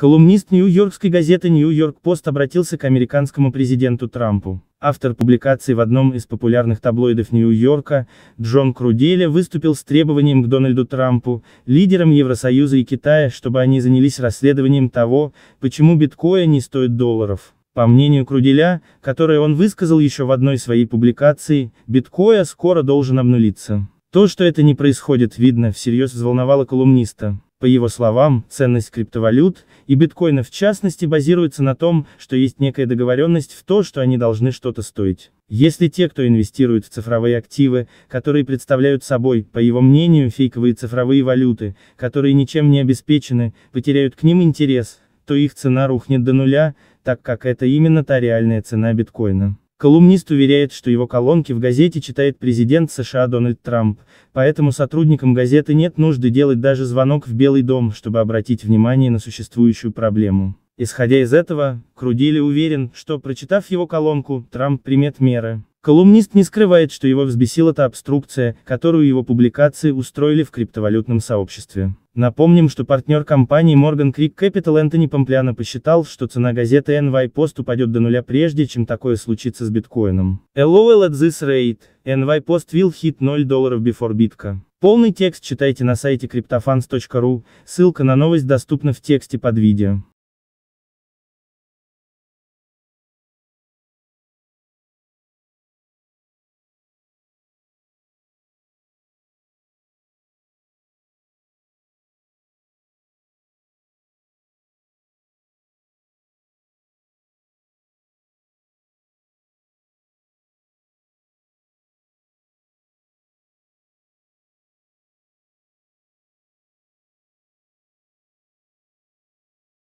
Колумнист Нью-Йоркской газеты «Нью-Йорк Пост» обратился к американскому президенту Трампу. Автор публикации в одном из популярных таблоидов Нью-Йорка, Джон Круделя, выступил с требованием к Дональду Трампу, лидерам Евросоюза и Китая, чтобы они занялись расследованием того, почему биткоин не стоит долларов. По мнению Круделя, которое он высказал еще в одной своей публикации, биткоин скоро должен обнулиться. То, что это не происходит, видно, всерьез взволновало колумниста. По его словам, ценность криптовалют, и биткоина в частности, базируется на том, что есть некая договоренность в то, что они должны что-то стоить. Если те, кто инвестирует в цифровые активы, которые представляют собой, по его мнению, фейковые цифровые валюты, которые ничем не обеспечены, потеряют к ним интерес, то их цена рухнет до нуля, так как это именно та реальная цена биткоина. Колумнист уверяет, что его колонки в газете читает президент США Дональд Трамп, поэтому сотрудникам газеты нет нужды делать даже звонок в Белый дом, чтобы обратить внимание на существующую проблему. Исходя из этого, Крудили уверен, что, прочитав его колонку, Трамп примет меры. Колумнист не скрывает, что его взбесила та обструкция, которую его публикации устроили в криптовалютном сообществе. Напомним, что партнер компании Morgan Creek Capital Энтони Помпляно посчитал, что цена газеты NY Post упадет до нуля прежде, чем такое случится с биткоином. LOL at this rate, NY Post will hit 0 долларов before bitco. Полный текст читайте на сайте cryptofans.ru, ссылка на новость доступна в тексте под видео.